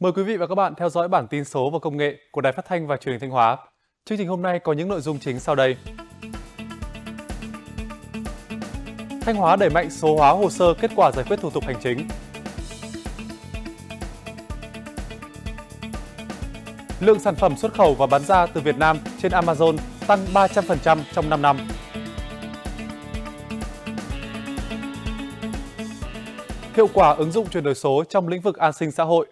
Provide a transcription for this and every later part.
Mời quý vị và các bạn theo dõi bản tin số và công nghệ của Đài Phát thanh và Truyền hình Thanh Hóa. Chương trình hôm nay có những nội dung chính sau đây. Thanh Hóa đẩy mạnh số hóa hồ sơ kết quả giải quyết thủ tục hành chính. Lượng sản phẩm xuất khẩu và bán ra từ Việt Nam trên Amazon tăng 300% trong 5 năm. Hiệu quả ứng dụng chuyển đổi số trong lĩnh vực an sinh xã hội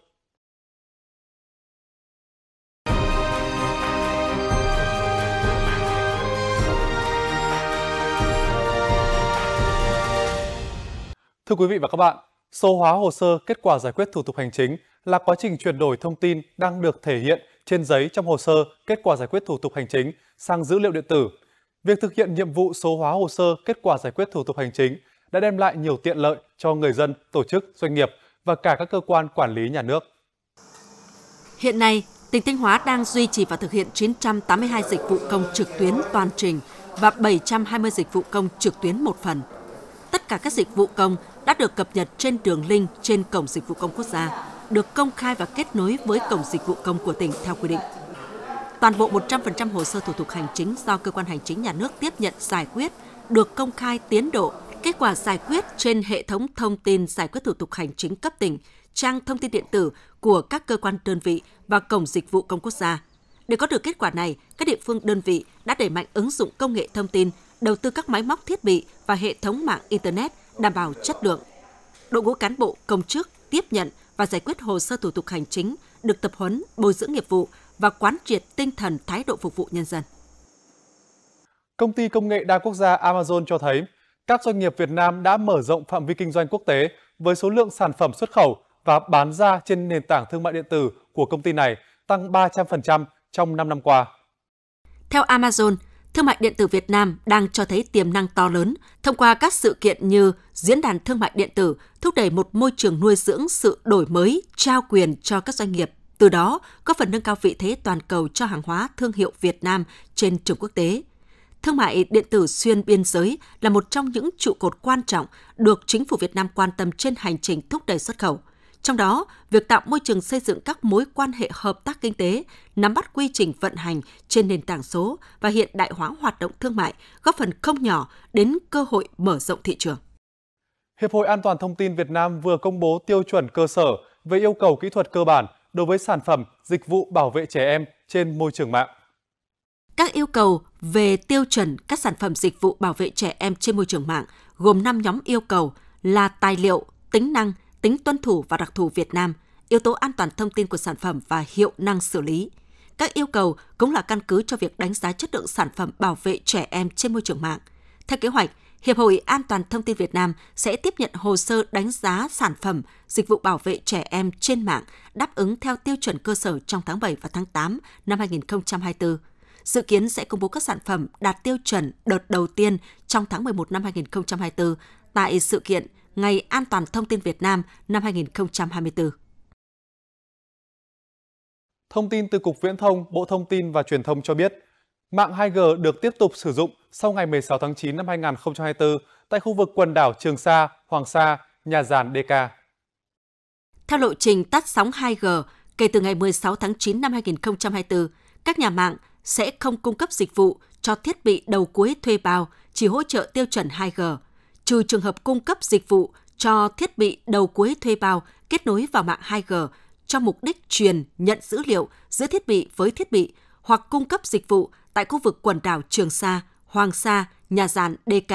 Thưa quý vị và các bạn, số hóa hồ sơ kết quả giải quyết thủ tục hành chính là quá trình chuyển đổi thông tin đang được thể hiện trên giấy trong hồ sơ kết quả giải quyết thủ tục hành chính sang dữ liệu điện tử. Việc thực hiện nhiệm vụ số hóa hồ sơ kết quả giải quyết thủ tục hành chính đã đem lại nhiều tiện lợi cho người dân, tổ chức, doanh nghiệp và cả các cơ quan quản lý nhà nước. Hiện nay, tỉnh Thanh Hóa đang duy trì và thực hiện 982 dịch vụ công trực tuyến toàn trình và 720 dịch vụ công trực tuyến một phần – tất cả các dịch vụ công đã được cập nhật trên đường link trên Cổng Dịch vụ Công Quốc gia, được công khai và kết nối với Cổng Dịch vụ Công của tỉnh theo quy định. Toàn bộ 100% hồ sơ thủ tục hành chính do cơ quan hành chính nhà nước tiếp nhận giải quyết được công khai tiến độ, kết quả giải quyết trên hệ thống thông tin giải quyết thủ tục hành chính cấp tỉnh, trang thông tin điện tử của các cơ quan đơn vị và Cổng Dịch vụ Công Quốc gia. Để có được kết quả này, các địa phương đơn vị đã đẩy mạnh ứng dụng công nghệ thông tin đầu tư các máy móc thiết bị và hệ thống mạng Internet đảm bảo chất lượng. Đội ngũ cán bộ, công chức tiếp nhận và giải quyết hồ sơ thủ tục hành chính được tập huấn, bồi dưỡng nghiệp vụ và quán triệt tinh thần thái độ phục vụ nhân dân. Công ty công nghệ đa quốc gia Amazon cho thấy các doanh nghiệp Việt Nam đã mở rộng phạm vi kinh doanh quốc tế với số lượng sản phẩm xuất khẩu và bán ra trên nền tảng thương mại điện tử của công ty này tăng 300% trong 5 năm qua. Theo Amazon, thương mại điện tử Việt Nam đang cho thấy tiềm năng to lớn thông qua các sự kiện như Diễn đàn Thương mại điện tử, thúc đẩy một môi trường nuôi dưỡng sự đổi mới, trao quyền cho các doanh nghiệp, từ đó có phần nâng cao vị thế toàn cầu cho hàng hóa thương hiệu Việt Nam trên trường quốc tế. Thương mại điện tử xuyên biên giới là một trong những trụ cột quan trọng được chính phủ Việt Nam quan tâm trên hành trình thúc đẩy xuất khẩu. Trong đó, việc tạo môi trường xây dựng các mối quan hệ hợp tác kinh tế, nắm bắt quy trình vận hành trên nền tảng số và hiện đại hóa hoạt động thương mại góp phần không nhỏ đến cơ hội mở rộng thị trường. Hiệp hội An toàn thông tin Việt Nam vừa công bố tiêu chuẩn cơ sở về yêu cầu kỹ thuật cơ bản đối với sản phẩm, dịch vụ bảo vệ trẻ em trên môi trường mạng. Các yêu cầu về tiêu chuẩn các sản phẩm dịch vụ bảo vệ trẻ em trên môi trường mạng gồm 5 nhóm yêu cầu là tài liệu, tính năng, tính tuân thủ và đặc thù Việt Nam, yếu tố an toàn thông tin của sản phẩm và hiệu năng xử lý. Các yêu cầu cũng là căn cứ cho việc đánh giá chất lượng sản phẩm bảo vệ trẻ em trên môi trường mạng. Theo kế hoạch, Hiệp hội An toàn thông tin Việt Nam sẽ tiếp nhận hồ sơ đánh giá sản phẩm dịch vụ bảo vệ trẻ em trên mạng đáp ứng theo tiêu chuẩn cơ sở trong tháng 7 và tháng 8 năm 2024. Dự kiến sẽ công bố các sản phẩm đạt tiêu chuẩn đợt đầu tiên trong tháng 11 năm 2024 tại sự kiện Ngày An toàn thông tin Việt Nam năm 2024. Thông tin từ Cục Viễn thông, Bộ Thông tin và Truyền thông cho biết, mạng 2G được tiếp tục sử dụng sau ngày 16 tháng 9 năm 2024 tại khu vực quần đảo Trường Sa, Hoàng Sa, nhà giàn DK. Theo lộ trình tắt sóng 2G, kể từ ngày 16 tháng 9 năm 2024, các nhà mạng sẽ không cung cấp dịch vụ cho thiết bị đầu cuối thuê bao, chỉ hỗ trợ tiêu chuẩn 2G trừ trường hợp cung cấp dịch vụ cho thiết bị đầu cuối thuê bao kết nối vào mạng 2G cho mục đích truyền, nhận dữ liệu giữa thiết bị với thiết bị hoặc cung cấp dịch vụ tại khu vực quần đảo Trường Sa, Hoàng Sa, nhà giàn DK.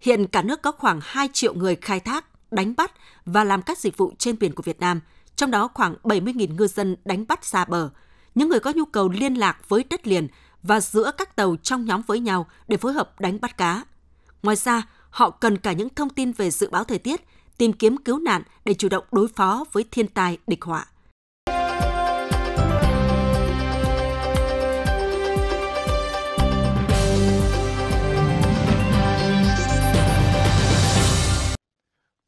Hiện cả nước có khoảng 2 triệu người khai thác, đánh bắt và làm các dịch vụ trên biển của Việt Nam, trong đó khoảng 70.000 ngư dân đánh bắt xa bờ. Những người có nhu cầu liên lạc với đất liền và giữa các tàu trong nhóm với nhau để phối hợp đánh bắt cá. Ngoài ra, họ cần cả những thông tin về dự báo thời tiết, tìm kiếm cứu nạn để chủ động đối phó với thiên tai địch họa.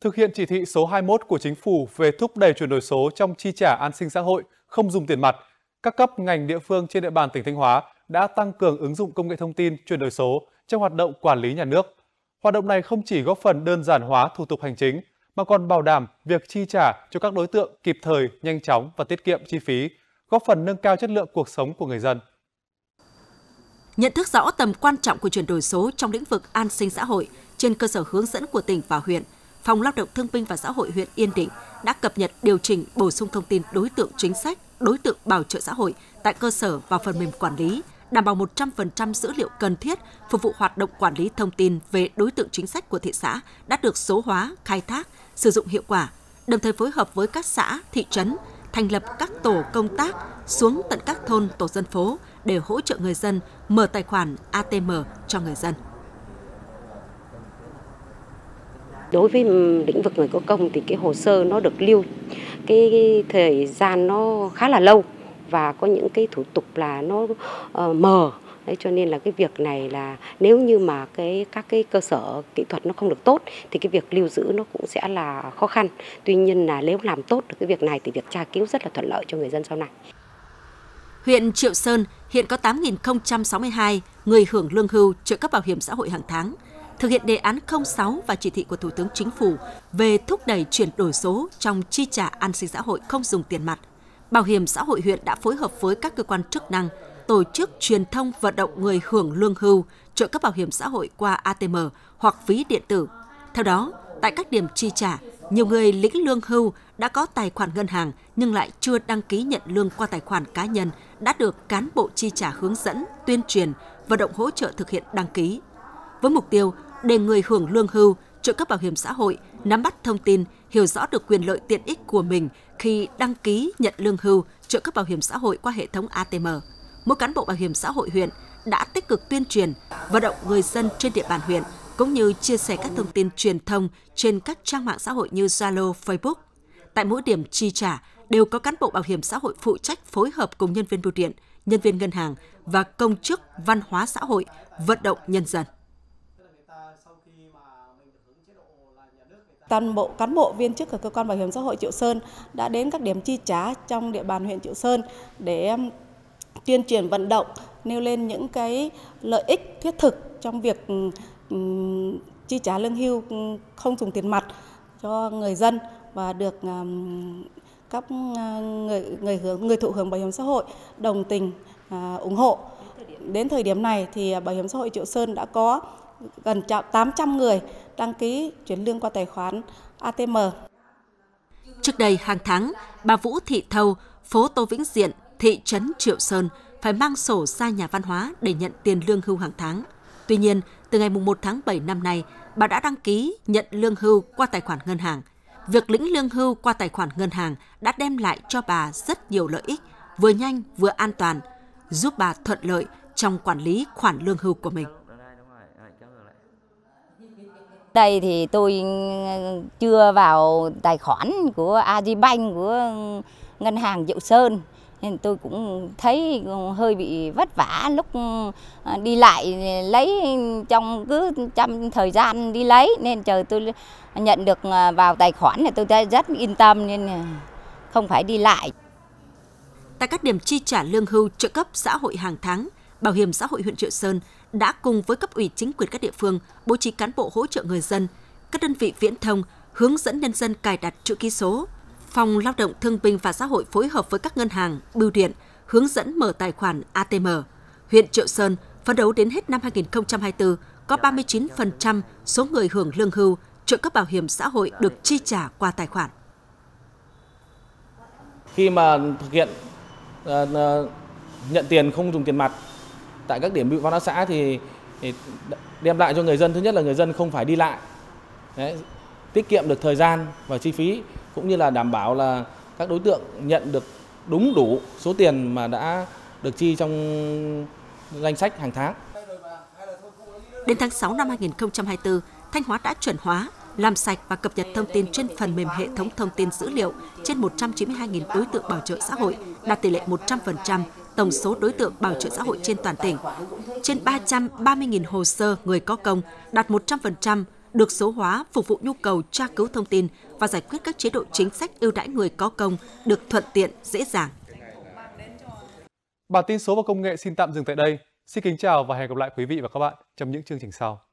Thực hiện chỉ thị số 21 của chính phủ về thúc đẩy chuyển đổi số trong chi trả an sinh xã hội, không dùng tiền mặt, các cấp ngành địa phương trên địa bàn tỉnh Thanh Hóa đã tăng cường ứng dụng công nghệ thông tin chuyển đổi số trong hoạt động quản lý nhà nước, Hoạt động này không chỉ góp phần đơn giản hóa thủ tục hành chính, mà còn bảo đảm việc chi trả cho các đối tượng kịp thời, nhanh chóng và tiết kiệm chi phí, góp phần nâng cao chất lượng cuộc sống của người dân. Nhận thức rõ tầm quan trọng của chuyển đổi số trong lĩnh vực an sinh xã hội, trên cơ sở hướng dẫn của tỉnh và huyện, Phòng Lao động Thương binh và Xã hội huyện Yên Định đã cập nhật điều chỉnh bổ sung thông tin đối tượng chính sách, đối tượng bảo trợ xã hội tại cơ sở vào phần mềm quản lý, đảm bảo 100% dữ liệu cần thiết phục vụ hoạt động quản lý thông tin về đối tượng chính sách của thị xã đã được số hóa, khai thác, sử dụng hiệu quả, đồng thời phối hợp với các xã, thị trấn thành lập các tổ công tác xuống tận các thôn, tổ dân phố để hỗ trợ người dân mở tài khoản ATM cho người dân. Đối với lĩnh vực người có công thì cái hồ sơ nó được lưu cái thời gian nó khá là lâu và có những cái thủ tục là nó uh, mờ Đấy, cho nên là cái việc này là nếu như mà cái các cái cơ sở kỹ thuật nó không được tốt thì cái việc lưu giữ nó cũng sẽ là khó khăn. Tuy nhiên là nếu làm tốt được cái việc này thì việc tra cứu rất là thuận lợi cho người dân sau này. Huyện Triệu Sơn hiện có 8.062 người hưởng lương hưu trợ cấp bảo hiểm xã hội hàng tháng. Thực hiện đề án 06 và chỉ thị của Thủ tướng Chính phủ về thúc đẩy chuyển đổi số trong chi trả an sinh xã hội không dùng tiền mặt, Bảo hiểm xã hội huyện đã phối hợp với các cơ quan chức năng tổ chức truyền thông vận động người hưởng lương hưu trợ cấp bảo hiểm xã hội qua ATM hoặc ví điện tử. Theo đó, tại các điểm chi trả, nhiều người lĩnh lương hưu đã có tài khoản ngân hàng nhưng lại chưa đăng ký nhận lương qua tài khoản cá nhân đã được cán bộ chi trả hướng dẫn, tuyên truyền, vận động hỗ trợ thực hiện đăng ký. Với mục tiêu để người hưởng lương hưu, trợ cấp bảo hiểm xã hội nắm bắt thông tin, hiểu rõ được quyền lợi tiện ích của mình khi đăng ký nhận lương hưu, trợ cấp bảo hiểm xã hội qua hệ thống ATM. Mỗi cán bộ bảo hiểm xã hội huyện đã tích cực tuyên truyền, vận động người dân trên địa bàn huyện cũng như chia sẻ các thông tin truyền thông trên các trang mạng xã hội như Zalo, Facebook. Tại mỗi điểm chi trả đều có cán bộ bảo hiểm xã hội phụ trách phối hợp cùng nhân viên bưu điện, nhân viên ngân hàng và công chức văn hóa xã hội vận động nhân dân. Toàn bộ cán bộ viên chức ở cơ quan bảo hiểm xã hội Triệu Sơn đã đến các điểm chi trả trong địa bàn huyện Triệu Sơn để um, tuyên truyền vận động nêu lên những cái lợi ích thiết thực trong việc chi trả lương hưu không dùng tiền mặt cho người dân và được các người người hưởng người thụ hưởng bảo hiểm xã hội đồng tình à, ủng hộ. Đến thời điểm này thì à, bảo hiểm xã hội Triệu Sơn đã có gần 800 người đăng ký chuyển lương qua tài khoản ATM. Trước đây hàng tháng, bà Vũ Thị Thâu, phố Tô Vĩnh Diện, thị trấn Triệu Sơn phải mang sổ ra nhà văn hóa để nhận tiền lương hưu hàng tháng. Tuy nhiên, từ ngày 1 tháng 7 năm nay, bà đã đăng ký nhận lương hưu qua tài khoản ngân hàng. Việc lĩnh lương hưu qua tài khoản ngân hàng đã đem lại cho bà rất nhiều lợi ích, vừa nhanh vừa an toàn, giúp bà thuận lợi trong quản lý khoản lương hưu của mình đây thì tôi ừ, chưa vào tài khoản của Agribank của ngân hàng Diệu Sơn nên tôi cũng thấy hơi bị vất vả lúc ừ, đi lại lấy trong cứ trăm thời gian đi lấy nên chờ tôi nhận được à, vào tài khoản thì tôi rất yên tâm nên à, không phải đi lại. Tại các điểm chi trả lương hưu trợ cấp xã hội hàng tháng, Bảo hiểm xã hội huyện Triệu Sơn đã cùng với cấp ủy chính quyền các địa phương bố trí cán bộ hỗ trợ người dân, các đơn vị viễn thông hướng dẫn nhân dân cài đặt chữ ký số. Phòng Lao động Thương binh và Xã hội phối hợp với các ngân hàng, bưu điện hướng dẫn mở tài khoản ATM. Huyện Triệu Sơn phấn đấu đến hết năm 2024 có 39% số người hưởng lương hưu trợ cấp bảo hiểm xã hội được chi trả qua tài khoản. Khi mà thực hiện uh, nhận tiền không dùng tiền mặt tại các điểm bưu văn hóa xã thì, thì đem lại cho người dân thứ nhất là người dân không phải đi lại Đấy, tiết kiệm được thời gian và chi phí cũng như là đảm bảo là các đối tượng nhận được đúng đủ số tiền mà đã được chi trong danh sách hàng tháng. Đến tháng 6 năm 2024, Thanh Hóa đã chuẩn hóa, làm sạch và cập nhật thông tin trên phần mềm hệ thống thông tin dữ liệu trên 192.000 đối tượng bảo trợ xã hội, đạt tỷ lệ 100% tổng số đối tượng bảo trợ xã hội trên toàn tỉnh. Trên 330.000 hồ sơ người có công, đạt 100% được số hóa phục vụ nhu cầu tra cứu thông tin và giải quyết các chế độ chính sách ưu đãi người có công được thuận tiện, dễ dàng. Bản tin số và công nghệ xin tạm dừng tại đây. Xin kính chào và hẹn gặp lại quý vị và các bạn trong những chương trình sau.